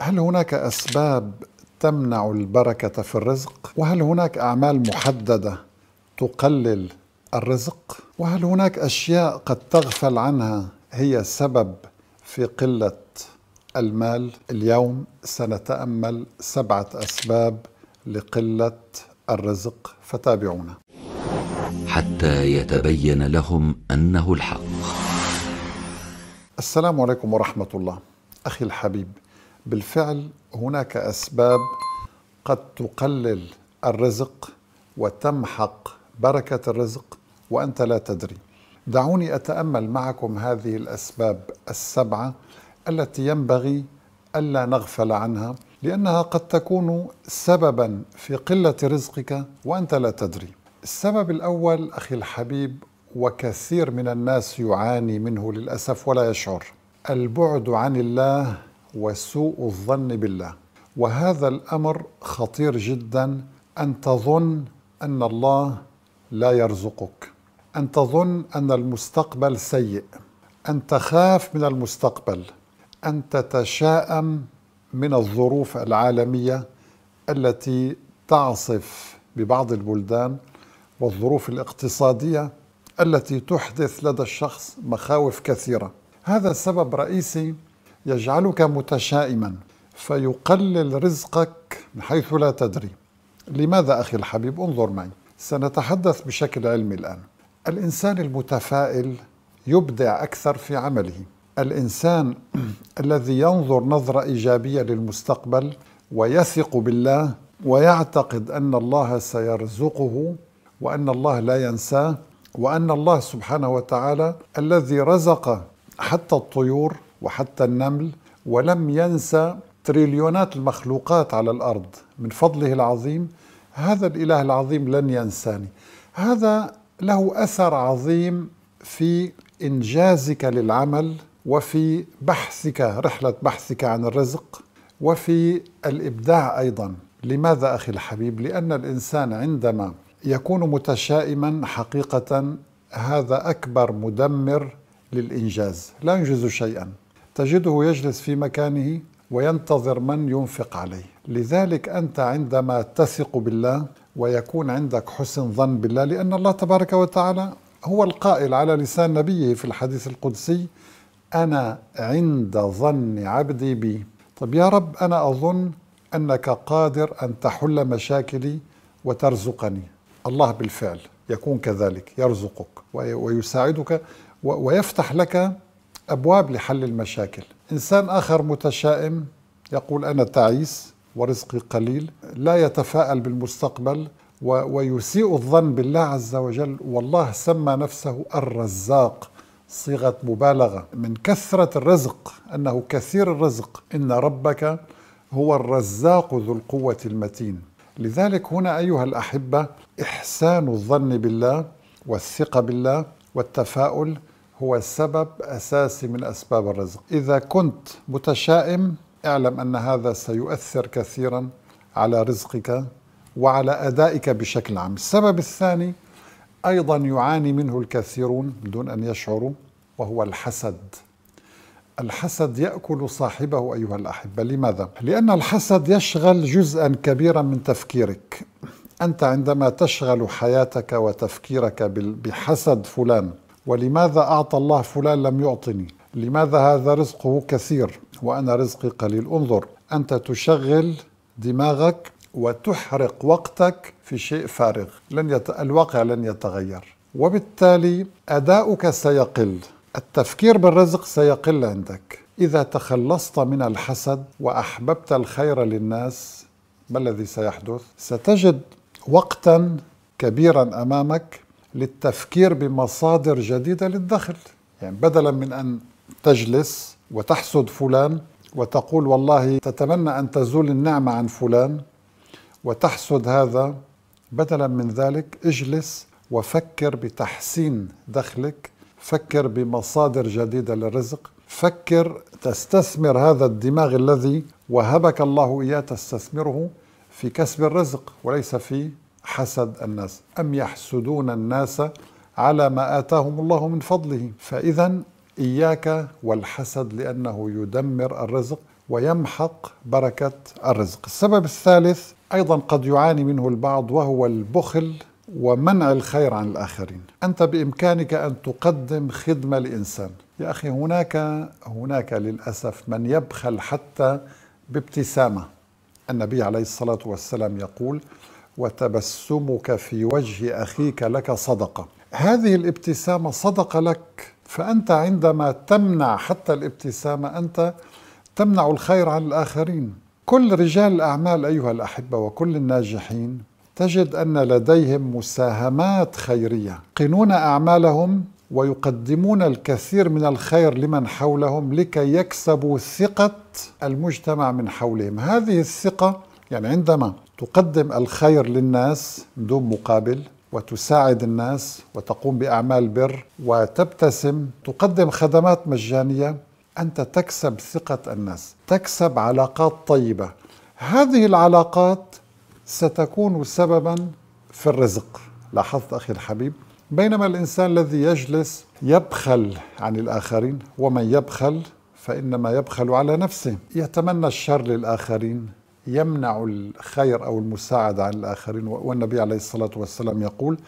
هل هناك اسباب تمنع البركه في الرزق وهل هناك اعمال محدده تقلل الرزق وهل هناك اشياء قد تغفل عنها هي سبب في قله المال اليوم سنتامل سبعه اسباب لقله الرزق فتابعونا حتى يتبين لهم انه الحق السلام عليكم ورحمه الله اخي الحبيب بالفعل هناك اسباب قد تقلل الرزق وتمحق بركه الرزق وانت لا تدري دعوني اتامل معكم هذه الاسباب السبعه التي ينبغي الا نغفل عنها لانها قد تكون سببا في قله رزقك وانت لا تدري السبب الاول اخي الحبيب وكثير من الناس يعاني منه للاسف ولا يشعر البعد عن الله وسوء الظن بالله وهذا الامر خطير جدا ان تظن ان الله لا يرزقك ان تظن ان المستقبل سيء ان تخاف من المستقبل ان تتشائم من الظروف العالميه التي تعصف ببعض البلدان والظروف الاقتصاديه التي تحدث لدى الشخص مخاوف كثيره هذا سبب رئيسي يجعلك متشائما فيقلل رزقك من حيث لا تدري لماذا أخي الحبيب انظر معي سنتحدث بشكل علمي الآن الإنسان المتفائل يبدع أكثر في عمله الإنسان الذي ينظر نظرة إيجابية للمستقبل ويثق بالله ويعتقد أن الله سيرزقه وأن الله لا ينساه وأن الله سبحانه وتعالى الذي رزق حتى الطيور وحتى النمل ولم ينسى تريليونات المخلوقات على الارض من فضله العظيم هذا الاله العظيم لن ينساني هذا له اثر عظيم في انجازك للعمل وفي بحثك رحله بحثك عن الرزق وفي الابداع ايضا لماذا اخي الحبيب لان الانسان عندما يكون متشائما حقيقه هذا اكبر مدمر للانجاز لا ينجز شيئا تجده يجلس في مكانه وينتظر من ينفق عليه لذلك انت عندما تثق بالله ويكون عندك حسن ظن بالله لان الله تبارك وتعالى هو القائل على لسان نبيه في الحديث القدسي انا عند ظن عبدي بي طب يا رب انا اظن انك قادر ان تحل مشاكلي وترزقني الله بالفعل يكون كذلك يرزقك ويساعدك ويفتح لك أبواب لحل المشاكل إنسان آخر متشائم يقول أنا تعيس ورزقي قليل لا يتفاءل بالمستقبل ويسيء الظن بالله عز وجل والله سمى نفسه الرزاق صيغة مبالغة من كثرة الرزق أنه كثير الرزق إن ربك هو الرزاق ذو القوة المتين لذلك هنا أيها الأحبة إحسان الظن بالله والثقة بالله والتفاؤل هو سبب أساسي من أسباب الرزق إذا كنت متشائم اعلم أن هذا سيؤثر كثيرا على رزقك وعلى أدائك بشكل عام السبب الثاني أيضا يعاني منه الكثيرون دون أن يشعروا وهو الحسد الحسد يأكل صاحبه أيها الأحبة لماذا؟ لأن الحسد يشغل جزءا كبيرا من تفكيرك أنت عندما تشغل حياتك وتفكيرك بحسد فلان ولماذا أعطى الله فلان لم يعطني لماذا هذا رزقه كثير وأنا رزقي قليل انظر أنت تشغل دماغك وتحرق وقتك في شيء فارغ لن يت... الواقع لن يتغير وبالتالي أداؤك سيقل التفكير بالرزق سيقل عندك إذا تخلصت من الحسد وأحببت الخير للناس ما الذي سيحدث؟ ستجد وقتا كبيرا أمامك للتفكير بمصادر جديدة للدخل يعني بدلا من أن تجلس وتحسد فلان وتقول والله تتمنى أن تزول النعمة عن فلان وتحسد هذا بدلا من ذلك اجلس وفكر بتحسين دخلك فكر بمصادر جديدة للرزق فكر تستثمر هذا الدماغ الذي وهبك الله إياه تستثمره في كسب الرزق وليس في حسد الناس أم يحسدون الناس على ما آتاهم الله من فضله فإذا إياك والحسد لأنه يدمر الرزق ويمحق بركة الرزق السبب الثالث أيضا قد يعاني منه البعض وهو البخل ومنع الخير عن الآخرين أنت بإمكانك أن تقدم خدمة لإنسان يا أخي هناك هناك للأسف من يبخل حتى بابتسامة النبي عليه الصلاة والسلام يقول وتبسمك في وجه اخيك لك صدقه هذه الابتسامه صدقه لك فانت عندما تمنع حتى الابتسامه انت تمنع الخير عن الاخرين كل رجال الاعمال ايها الاحبه وكل الناجحين تجد ان لديهم مساهمات خيريه يقنون اعمالهم ويقدمون الكثير من الخير لمن حولهم لكي يكسبوا ثقه المجتمع من حولهم هذه الثقه يعني عندما تقدم الخير للناس دون مقابل وتساعد الناس وتقوم باعمال بر وتبتسم تقدم خدمات مجانيه انت تكسب ثقه الناس تكسب علاقات طيبه هذه العلاقات ستكون سببا في الرزق لاحظت اخي الحبيب بينما الانسان الذي يجلس يبخل عن الاخرين ومن يبخل فانما يبخل على نفسه يتمنى الشر للاخرين يمنع الخير أو المساعدة عن الآخرين والنبي عليه الصلاة والسلام يقول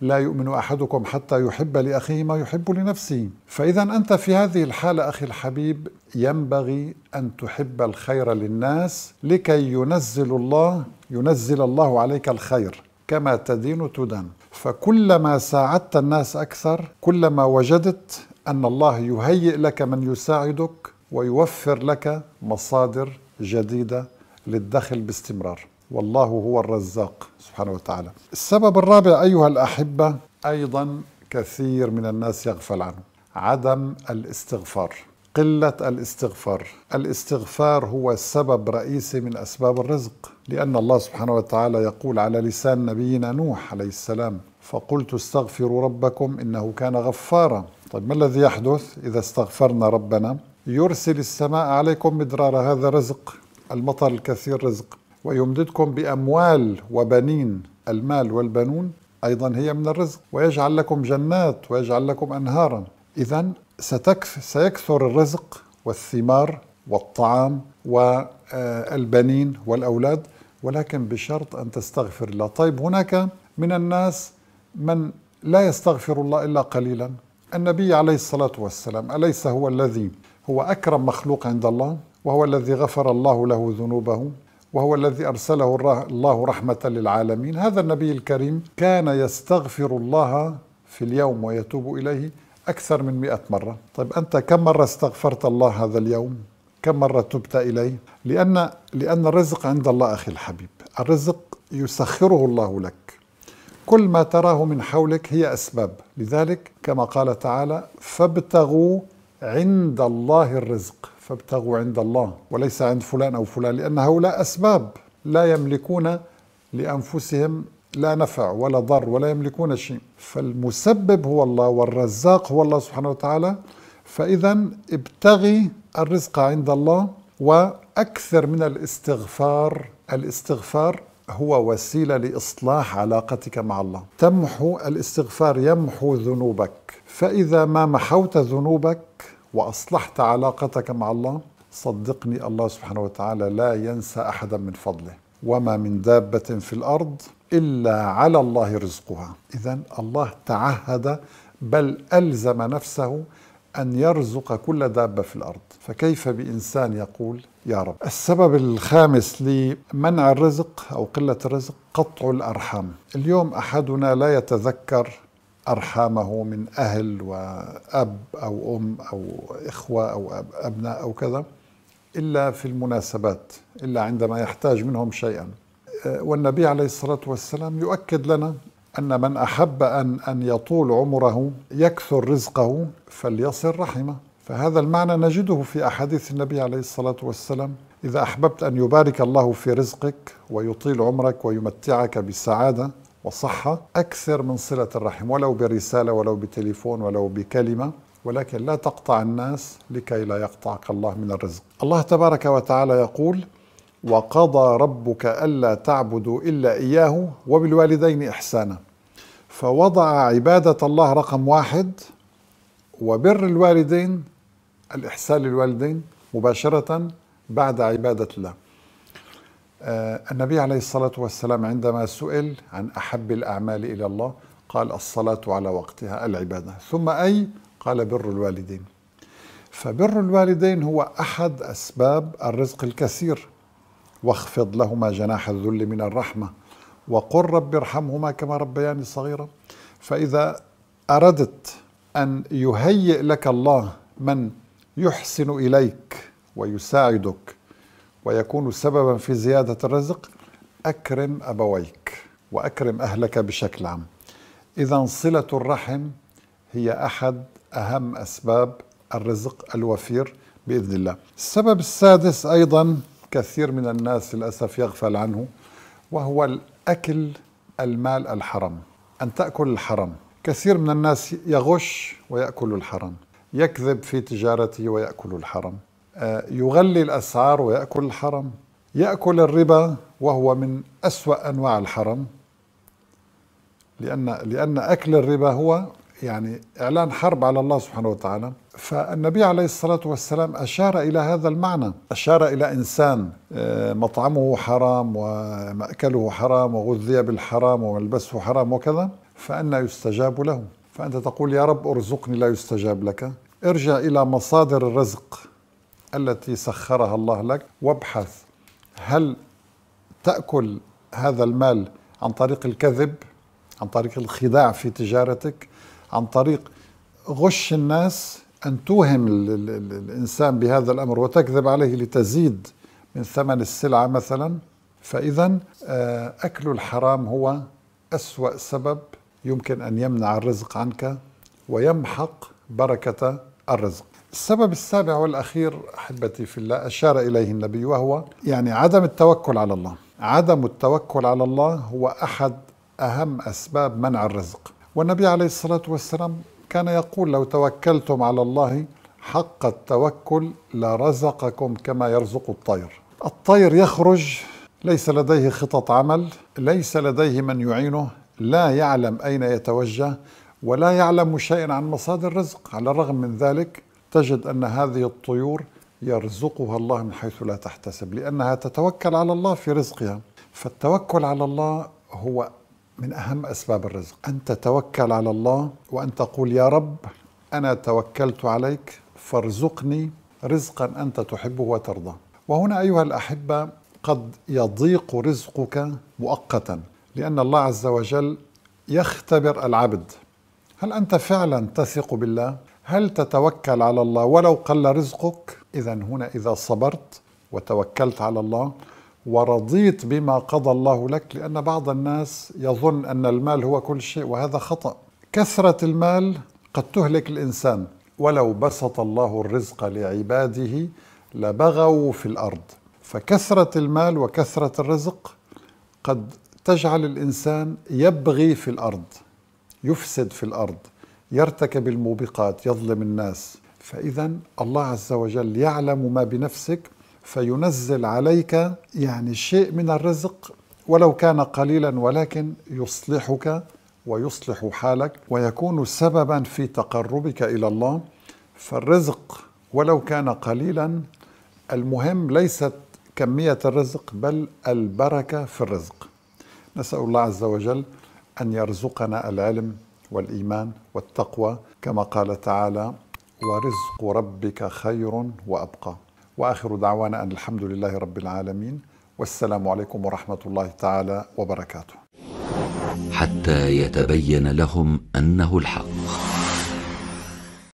لا يؤمن أحدكم حتى يحب لأخيه ما يحب لنفسه فإذا أنت في هذه الحالة أخي الحبيب ينبغي أن تحب الخير للناس لكي ينزل الله ينزل الله عليك الخير كما تدين تدان فكلما ساعدت الناس أكثر كلما وجدت أن الله يهيئ لك من يساعدك ويوفر لك مصادر جديدة للدخل باستمرار والله هو الرزاق سبحانه وتعالى السبب الرابع أيها الأحبة أيضا كثير من الناس يغفل عنه عدم الاستغفار قلة الاستغفار الاستغفار هو سبب رئيسي من أسباب الرزق لأن الله سبحانه وتعالى يقول على لسان نبينا نوح عليه السلام فقلت استغفروا ربكم إنه كان غفارا طيب ما الذي يحدث إذا استغفرنا ربنا يرسل السماء عليكم مدرارا هذا رزق المطر الكثير رزق ويمددكم بأموال وبنين المال والبنون أيضا هي من الرزق ويجعل لكم جنات ويجعل لكم أنهارا إذا ستكف سيكثر الرزق والثمار والطعام والبنين والأولاد ولكن بشرط أن تستغفر الله طيب هناك من الناس من لا يستغفر الله إلا قليلا النبي عليه الصلاة والسلام أليس هو الذي هو أكرم مخلوق عند الله وهو الذي غفر الله له ذنوبه وهو الذي ارسله الله رحمه للعالمين هذا النبي الكريم كان يستغفر الله في اليوم ويتوب اليه اكثر من 100 مره طيب انت كم مره استغفرت الله هذا اليوم كم مره تبت اليه لان لان الرزق عند الله اخي الحبيب الرزق يسخره الله لك كل ما تراه من حولك هي اسباب لذلك كما قال تعالى فابتغوا عند الله الرزق فابتغوا عند الله وليس عند فلان أو فلان لأن هؤلاء أسباب لا يملكون لأنفسهم لا نفع ولا ضر ولا يملكون شيء فالمسبب هو الله والرزاق هو الله سبحانه وتعالى فإذا ابتغي الرزق عند الله وأكثر من الاستغفار الاستغفار هو وسيلة لإصلاح علاقتك مع الله تمحو الاستغفار يمحو ذنوبك فإذا ما محوت ذنوبك وأصلحت علاقتك مع الله صدقني الله سبحانه وتعالى لا ينسى أحدا من فضله وما من دابة في الأرض إلا على الله رزقها إذا الله تعهد بل ألزم نفسه أن يرزق كل دابة في الأرض فكيف بإنسان يقول يا رب السبب الخامس لمنع الرزق أو قلة الرزق قطع الأرحام اليوم أحدنا لا يتذكر أرحامه من أهل وأب أو أم أو إخوة أو أبناء أو كذا إلا في المناسبات إلا عندما يحتاج منهم شيئا أه، والنبي عليه الصلاة والسلام يؤكد لنا أن من أحب أن أن يطول عمره يكثر رزقه فليصل رحمه فهذا المعنى نجده في أحاديث النبي عليه الصلاة والسلام إذا أحببت أن يبارك الله في رزقك ويطيل عمرك ويمتعك بالسعادة وصحة أكثر من صلة الرحم ولو برسالة ولو بتليفون ولو بكلمة ولكن لا تقطع الناس لكي لا يقطعك الله من الرزق الله تبارك وتعالى يقول وقضى ربك ألا تعبدوا إلا إياه وبالوالدين إحسانا فوضع عبادة الله رقم واحد وبر الوالدين الإحسان للوالدين مباشرة بعد عبادة الله آه، النبي عليه الصلاة والسلام عندما سئل عن أحب الأعمال إلى الله قال الصلاة على وقتها العبادة ثم أي قال بر الوالدين فبر الوالدين هو أحد أسباب الرزق الكثير واخفض لهما جناح الذل من الرحمة وقل رب ارحمهما كما ربياني صغيرا فإذا أردت أن يهيئ لك الله من يحسن إليك ويساعدك ويكون سببا في زيادة الرزق أكرم أبويك وأكرم أهلك بشكل عام إذا صلة الرحم هي أحد أهم أسباب الرزق الوفير بإذن الله السبب السادس أيضا كثير من الناس للأسف يغفل عنه وهو الأكل المال الحرام أن تأكل الحرام كثير من الناس يغش ويأكل الحرام يكذب في تجارته ويأكل الحرام آه، يغلي الأسعار ويأكل الحرم يأكل الربا وهو من أسوأ أنواع الحرم لأن لأن أكل الربا هو يعني إعلان حرب على الله سبحانه وتعالى فالنبي عليه الصلاة والسلام أشار إلى هذا المعنى أشار إلى إنسان آه، مطعمه حرام ومأكله حرام وغذي بالحرام وملبسه حرام وكذا فأن يستجاب له فأنت تقول يا رب ارزقني لا يستجاب لك ارجع إلى مصادر الرزق التي سخرها الله لك وابحث هل تاكل هذا المال عن طريق الكذب عن طريق الخداع في تجارتك عن طريق غش الناس ان توهم الانسان بهذا الامر وتكذب عليه لتزيد من ثمن السلعه مثلا فاذا آه، اكل الحرام هو اسوا سبب يمكن ان يمنع الرزق عنك ويمحق بركه الرزق السبب السابع والأخير أحبتي في الله أشار إليه النبي وهو يعني عدم التوكل على الله عدم التوكل على الله هو أحد أهم أسباب منع الرزق والنبي عليه الصلاة والسلام كان يقول لو توكلتم على الله حق التوكل لرزقكم كما يرزق الطير الطير يخرج ليس لديه خطط عمل ليس لديه من يعينه لا يعلم أين يتوجه ولا يعلم شيئا عن مصادر الرزق على الرغم من ذلك تجد ان هذه الطيور يرزقها الله من حيث لا تحتسب لانها تتوكل على الله في رزقها فالتوكل على الله هو من اهم اسباب الرزق ان تتوكل على الله وان تقول يا رب انا توكلت عليك فارزقني رزقا انت تحبه وترضى وهنا ايها الاحبه قد يضيق رزقك مؤقتا لان الله عز وجل يختبر العبد هل انت فعلا تثق بالله هل تتوكل على الله ولو قل رزقك اذا هنا اذا صبرت وتوكلت على الله ورضيت بما قضى الله لك لان بعض الناس يظن ان المال هو كل شيء وهذا خطا كثره المال قد تهلك الانسان ولو بسط الله الرزق لعباده لبغوا في الارض فكثره المال وكثره الرزق قد تجعل الانسان يبغي في الارض يفسد في الارض يرتكب الموبقات يظلم الناس فإذا الله عز وجل يعلم ما بنفسك فينزل عليك يعني شيء من الرزق ولو كان قليلا ولكن يصلحك ويصلح حالك ويكون سببا في تقربك الى الله فالرزق ولو كان قليلا المهم ليست كميه الرزق بل البركه في الرزق نسال الله عز وجل ان يرزقنا العلم والايمان والتقوى كما قال تعالى ورزق ربك خير وابقى واخر دعوانا ان الحمد لله رب العالمين والسلام عليكم ورحمه الله تعالى وبركاته حتى يتبين لهم انه الحق